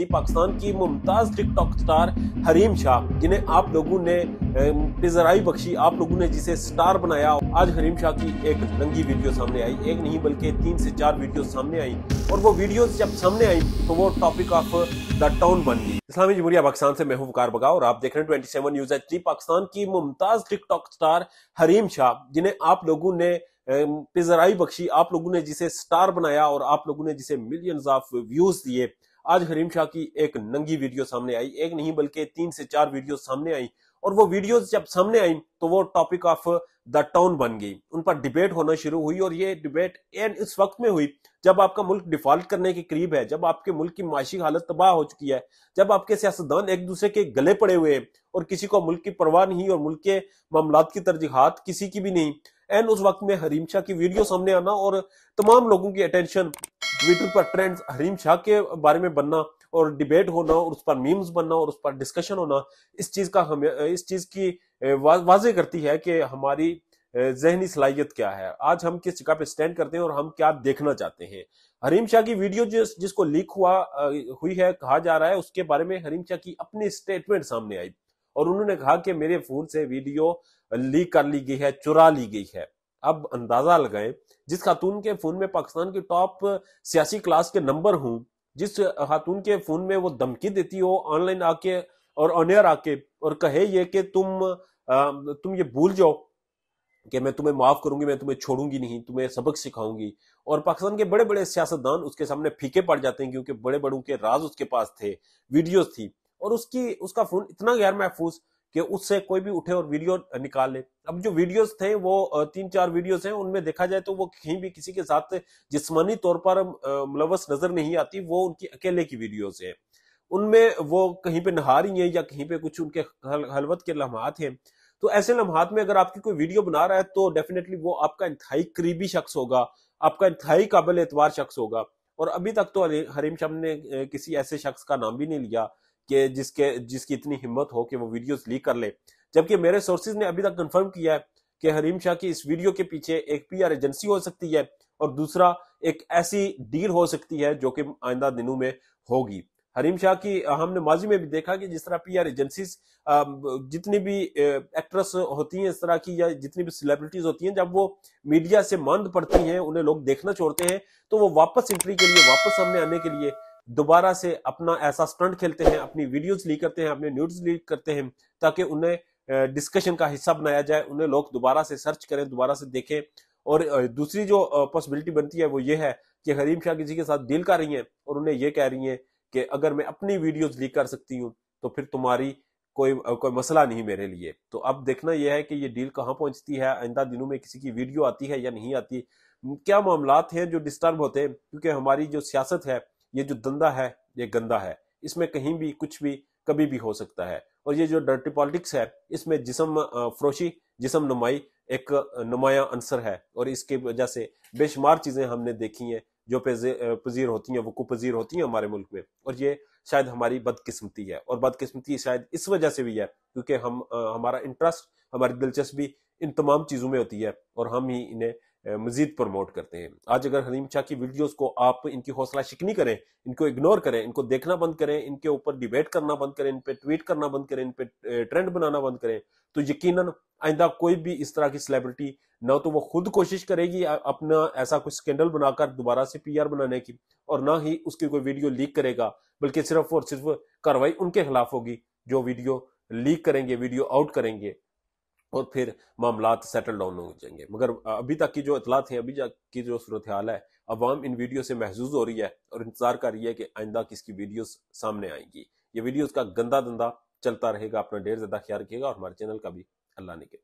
थी पाकिस्तान की Mumtaz TikTok star Hareem Shah जिन्हें आप लोगों ने पिजराई बख्शी आप लोगों ने जिसे स्टार बनाया आज हरीम शाह की एक नंगी वीडियो सामने आई एक नहीं बल्कि तीन से चार वीडियो सामने आई और वो वीडियो जब सामने आई तो वो टॉपिक ऑफ द टाउन बन गई इस्लामी जमहूरिया पाकिस्तान से मैं हूं वकार बगा और आप देख रहे हैं 27 सेवन न्यूज एच पाकिस्तान की मुमताज़ टिकटॉक स्टार हरीम शाह जिन्हें आप लोगों ने पिजराई बख्शी आप लोगों ने जिसे स्टार बनाया और आप लोगों ने जिसे मिलियंस ऑफ व्यूज दिए आज हरीम शाह की एक नंगी वीडियो सामने आई एक नहीं बल्कि तीन से चार वीडियो सामने आई और वो वीडियोस जब सामने आई तो वो टॉपिक ऑफ द टाउन बन गई उन पर डिबेट होना शुरू हुई और ये डिबेट एंड इस वक्त में हुई जब आपका मुल्क डिफॉल्ट करने के करीब है जब आपके मुल्क की माशी हालत तबाह हो चुकी है जब आपके सियासतदान एक दूसरे के गले पड़े हुए हैं और किसी को मुल्क की परवाह नहीं और मुल्क के मामला की तरजीहत किसी की भी नहीं एंड उस वक्त में हरीम शाह की वीडियो सामने आना और तमाम लोगों की अटेंशन ट्विटर पर ट्रेंड्स हरीम शाह के बारे में बनना और डिबेट होना और उस पर मीम्स बनना और उस पर डिस्कशन होना इस चीज का हम इस चीज की वा, वाजे करती है कि हमारी जहनी सलाहियत क्या है आज हम किस जगह पे स्टैंड करते हैं और हम क्या देखना चाहते हैं हरीम शाह की वीडियो जिस जिसको लीक हुआ हुई है कहा जा रहा है उसके बारे में हरीम शाह की अपनी स्टेटमेंट सामने आई और उन्होंने कहा कि मेरे फोन से वीडियो लीक कर ली गई है चुरा ली गई है अब अंदाजा लगाए जिस खातून के फोन में पाकिस्तान की टॉप सियासी क्लास के नंबर हूं जिस खातून के फोन में वो धमकी देती हो ऑनलाइन आके और ऑनियर आके और कहे ये कि तुम तुम ये भूल जाओ कि मैं तुम्हें माफ करूंगी मैं तुम्हें छोड़ूंगी नहीं तुम्हें सबक सिखाऊंगी और पाकिस्तान के बड़े बड़े सियासतदान उसके सामने फीके पड़ जाते हैं क्योंकि बड़े बड़ों के राज उसके पास थे वीडियोस थी और उसकी उसका फोन इतना गैर महफूज कि उससे कोई भी उठे और वीडियो निकाल ले अब जो वीडियोस थे वो तीन चार वीडियोस हैं उनमें देखा जाए तो वो कहीं भी किसी के साथ जिसमानी तौर पर मुलवस नजर नहीं आती वो उनकी अकेले की वीडियोस हैं उनमें वो कहीं पे नहा रही हैं या कहीं पे कुछ उनके हलवत के लम्हात हैं तो ऐसे लम्हात में अगर आपकी कोई वीडियो बना रहा है तो डेफिनेटली वो आपका इंतहाई करीबी शख्स होगा आपका इंतहाई काबिल एतवार शख्स होगा और अभी तक तो हरीम शम ने किसी ऐसे शख्स का नाम भी नहीं लिया कि जिसके जिसकी इतनी हिम्मत हो कि वो वीडियोस लीक कर ले जबकि मेरे सोर्सेज ने अभी तक कंफर्म किया है कि हरीम शाह की इस वीडियो के पीछे एक पीआर एजेंसी हो सकती है और दूसरा एक ऐसी डील हो सकती है जो कि आइंदा दिनों में होगी हरीम शाह की हमने माजी में भी देखा कि जिस तरह पीआर एजेंसीज जितनी भी एक्ट्रेस होती हैं इस तरह की या जितनी भी सेलिब्रिटीज होती हैं जब वो मीडिया से मंद पड़ती हैं उन्हें लोग देखना छोड़ते हैं तो वो वापस एंट्री के लिए वापस सामने आने के लिए दोबारा से अपना ऐसा स्टंट खेलते हैं अपनी वीडियोस लीक करते हैं अपने न्यूज लीक करते हैं ताकि उन्हें डिस्कशन का हिस्सा बनाया जाए उन्हें लोग दोबारा से सर्च करें दोबारा से देखें और दूसरी जो पॉसिबिलिटी बनती है वो ये है कि हरीम शाह किसी के साथ डील कर रही हैं और उन्हें ये कह रही हैं कि अगर मैं अपनी वीडियोज लीक कर सकती हूँ तो फिर तुम्हारी कोई कोई मसला नहीं मेरे लिए तो अब देखना यह है कि ये डील कहाँ पहुंचती है आइंदा दिनों में किसी की वीडियो आती है या नहीं आती क्या मामला हैं जो डिस्टर्ब होते हैं क्योंकि हमारी जो सियासत है ये जो धंधा है ये गंदा है इसमें कहीं भी कुछ भी कभी भी हो सकता है और ये जो डर्टी पॉलिटिक्स है इसमें जिसम फ्रोशी जिसम नुमाई एक नुमाया अंसर है और इसके वजह से बेशुमार चीज़ें हमने देखी हैं जो पजीर होती हैं वकू पजीर होती हैं हमारे मुल्क में और ये शायद हमारी बदकिस्मती है और बदकिस्मती शायद इस वजह से भी है क्योंकि हम हमारा इंटरेस्ट हमारी दिलचस्पी इन तमाम चीज़ों में होती है और हम ही इन्हें मजीद प्रमोट करते हैं आज अगर हलीम शाह की वीडियोस को आप इनकी हौसला शिकनी करें इनको इग्नोर करें इनको देखना बंद करें इनके ऊपर डिबेट करना बंद करें इन पर ट्वीट करना बंद करें इन पर ट्रेंड बनाना बंद करें तो यकीन आइंदा कोई भी इस तरह की सेलिब्रिटी ना तो वो खुद कोशिश करेगी अपना ऐसा कुछ स्कैंडल बनाकर दोबारा से पीआर बनाने की और ना ही उसकी कोई वीडियो लीक करेगा बल्कि सिर्फ और सिर्फ कार्रवाई उनके खिलाफ होगी जो वीडियो लीक करेंगे वीडियो आउट करेंगे और फिर मामला सेटल डाउन हो जाएंगे मगर अभी तक की जो इतलात हैं अभी तक की जो सूरत हाल है अवाम इन वीडियो से महजूज हो रही है और इंतजार कर रही है कि आइंदा किसकी वीडियोज सामने आएंगी ये वीडियोज का गंदा धंधा चलता रहेगा अपना ढेर ज़्यादा ख्याल रखिएगा और हमारे चैनल का भी अल्लाह ने के